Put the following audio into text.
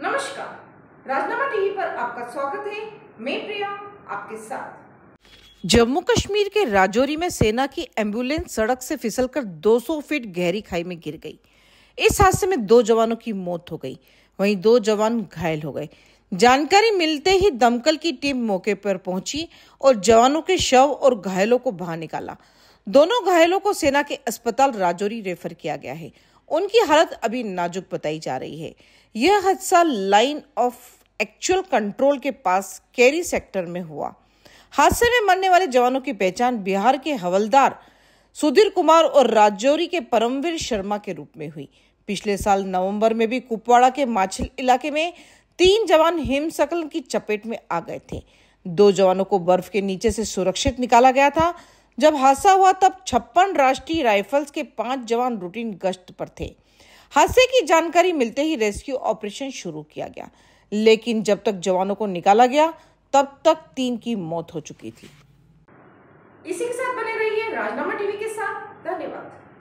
नमस्कार राजनामा टीवी पर आपका स्वागत है मैं प्रिया आपके साथ जम्मू कश्मीर के राजौरी में सेना की एम्बुलेंस सड़क से फिसलकर 200 फीट गहरी खाई में गिर गई इस हादसे में दो जवानों की मौत हो गई वहीं दो जवान घायल हो गए जानकारी मिलते ही दमकल की टीम मौके पर पहुंची और जवानों के शव और घायलों को बाहर निकाला दोनों घायलों को सेना के अस्पताल राजौरी रेफर किया गया है उनकी हालत अभी नाजुक बताई जा रही है यह हादसा लाइन ऑफ एक्चुअल कंट्रोल के पास कैरी सेक्टर में हुआ हादसे में मरने वाले जवानों की पहचान बिहार के हवलदार सुधीर कुमार और राजौरी के परमवीर शर्मा के रूप में हुई पिछले साल नवंबर में भी कुपवाड़ा के माछिल इलाके में तीन जवान हिमसकल की चपेट में आ गए थे दो जवानों को बर्फ के नीचे से सुरक्षित निकाला गया था जब हादसा हुआ तब छप्पन राष्ट्रीय राइफल्स के पांच जवान रूटीन गश्त पर थे हादसे की जानकारी मिलते ही रेस्क्यू ऑपरेशन शुरू किया गया लेकिन जब तक जवानों को निकाला गया तब तक तीन की मौत हो चुकी थी इसी के साथ बने रहिए राजनामा टीवी के साथ धन्यवाद